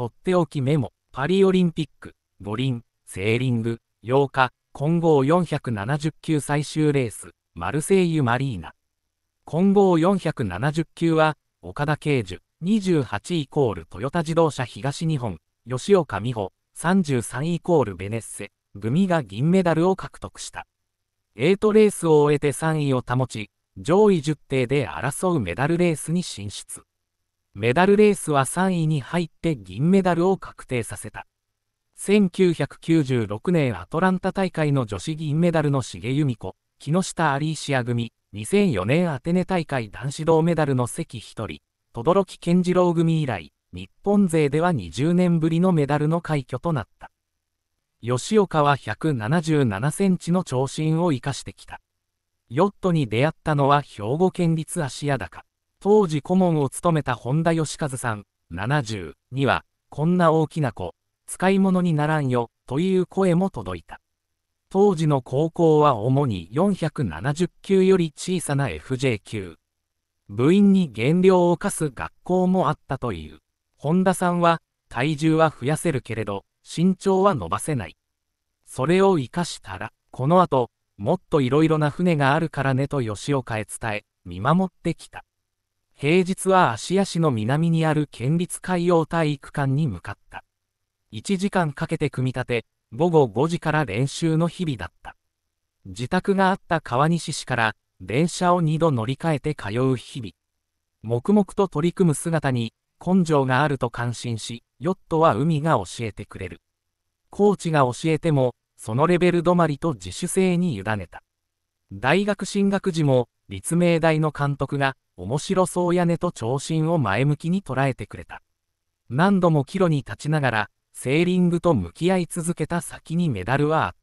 とっておきメモ、パリオリンピック、五輪、セーリング、8日、混合470級最終レース、マルセイユマリーナ。混合470級は、岡田啓樹、28イコールトヨタ自動車東日本、吉岡美穂、33イコールベネッセ、組が銀メダルを獲得した。8レースを終えて3位を保ち、上位10艇で争うメダルレースに進出。メダルレースは3位に入って銀メダルを確定させた。1996年アトランタ大会の女子銀メダルの重由美子、木下アリーシア組、2004年アテネ大会男子銅メダルの関一人、轟健次郎組以来、日本勢では20年ぶりのメダルの快挙となった。吉岡は177センチの長身を生かしてきた。ヨットに出会ったのは兵庫県立芦屋高。当時顧問を務めた本田義和さん70には、こんな大きな子、使い物にならんよ、という声も届いた。当時の高校は主に470級より小さな FJ 級。部員に減量を課す学校もあったという。本田さんは、体重は増やせるけれど、身長は伸ばせない。それを活かしたら、この後、もっといろいろな船があるからねと吉岡へ伝え、見守ってきた。平日は芦屋市の南にある県立海洋体育館に向かった。1時間かけて組み立て、午後5時から練習の日々だった。自宅があった川西市から電車を2度乗り換えて通う日々。黙々と取り組む姿に根性があると感心し、ヨットは海が教えてくれる。コーチが教えても、そのレベル止まりと自主性に委ねた。大学進学時も、立命大の監督が、面白そうやねと長身を前向きに捉えてくれた。何度も岐路に立ちながら、セーリングと向き合い続けた先にメダルはあった。